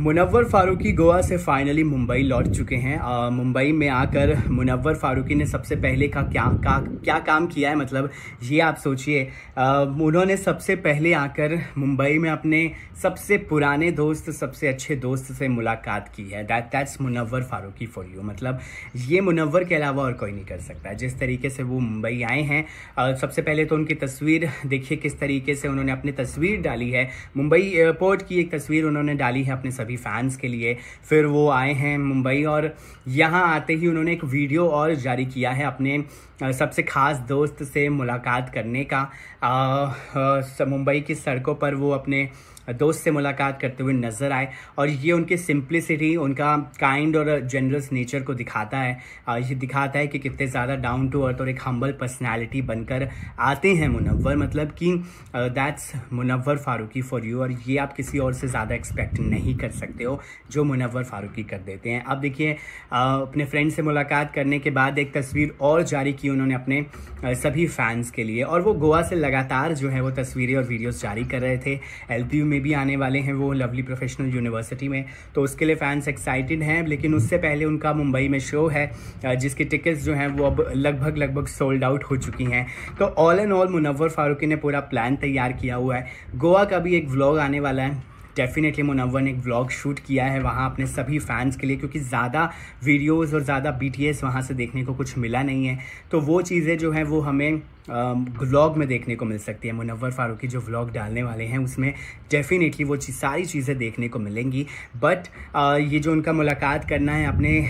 मुनवर फारूकी गोवा से फाइनली मुंबई लौट चुके हैं मुंबई में आकर मुनवर फारूकी ने सबसे पहले का क्या का क्या काम किया है मतलब ये आप सोचिए उन्होंने सबसे पहले आकर मुंबई में अपने सबसे पुराने दोस्त सबसे अच्छे दोस्त से मुलाकात की है that that's Munawar Faruqui for you मतलब ये मुनवर के अलावा और कोई नहीं कर सकता जिस तरीके से वो मुंबई आए हैं सबसे पहले तो उनकी तस्वीर देखिए किस तरीके से उन्होंने अपनी तस्वीर डाली है मुंबई एयरपोर्ट की एक तस्वीर उन्होंने डाली है अपने सभी फैंस के लिए फिर वो आए हैं मुंबई और यहाँ आते ही उन्होंने एक वीडियो और जारी किया है अपने सबसे ख़ास दोस्त से मुलाकात करने का मुंबई की सड़कों पर वो अपने दोस्त से मुलाकात करते हुए नज़र आए और ये उनके सिंप्लिसिटी उनका काइंड और जनरस नेचर को दिखाता है ये दिखाता है कि कितने ज़्यादा डाउन टू अर्थ और एक हम्बल पर्सनैलिटी बनकर आते हैं मुनवर मतलब कि that's Munawar Faruqui for you और ये आप किसी और से ज़्यादा एक्सपेक्ट नहीं कर सकते हो जो मुनवर फारूकी कर देते हैं अब देखिए अपने फ्रेंड से मुलाकात करने के बाद एक तस्वीर और जारी की उन्होंने अपने सभी फैंस के लिए और वो गोवा से लगातार जो है वो तस्वीरें और वीडियोज़ जारी कर रहे थे एल में भी आने वाले हैं वो लवली प्रोफेशनल यूनिवर्सिटी में तो उसके लिए फैंस एक्साइटेड हैं लेकिन उससे पहले उनका मुंबई में शो है जिसकी टिकट्स जो हैं वो अब लगभग लगभग सोल्ड आउट हो चुकी हैं तो all and all Munawar Faruqui ने पूरा प्लान तैयार किया हुआ है गोवा का भी एक व्लॉग आने वाला है डेफिनेटली मुनवर ने एक व्लॉग शूट किया है वहाँ अपने सभी फैंस के लिए क्योंकि ज़्यादा वीडियोज़ और ज़्यादा बी टी वहाँ से देखने को कुछ मिला नहीं है तो वो चीज़ें जो हैं वो हमें व्लॉग में देखने को मिल सकती है मुनवर फारूकी जो व्लॉग डालने वाले हैं उसमें डेफिनेटली वो चीज़ सारी चीज़ें देखने को मिलेंगी बट ये जो उनका मुलाकात करना है अपने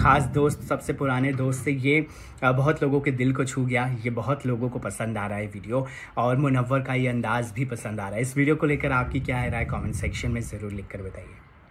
ख़ास दोस्त सबसे पुराने दोस्त से ये बहुत लोगों के दिल को छू गया ये बहुत लोगों को पसंद आ रहा है वीडियो और मुनवर का ये अंदाज़ भी पसंद आ रहा है इस वीडियो को लेकर आपकी क्या राय कॉमेंट सेक्शन में ज़रूर लिख कर बताइए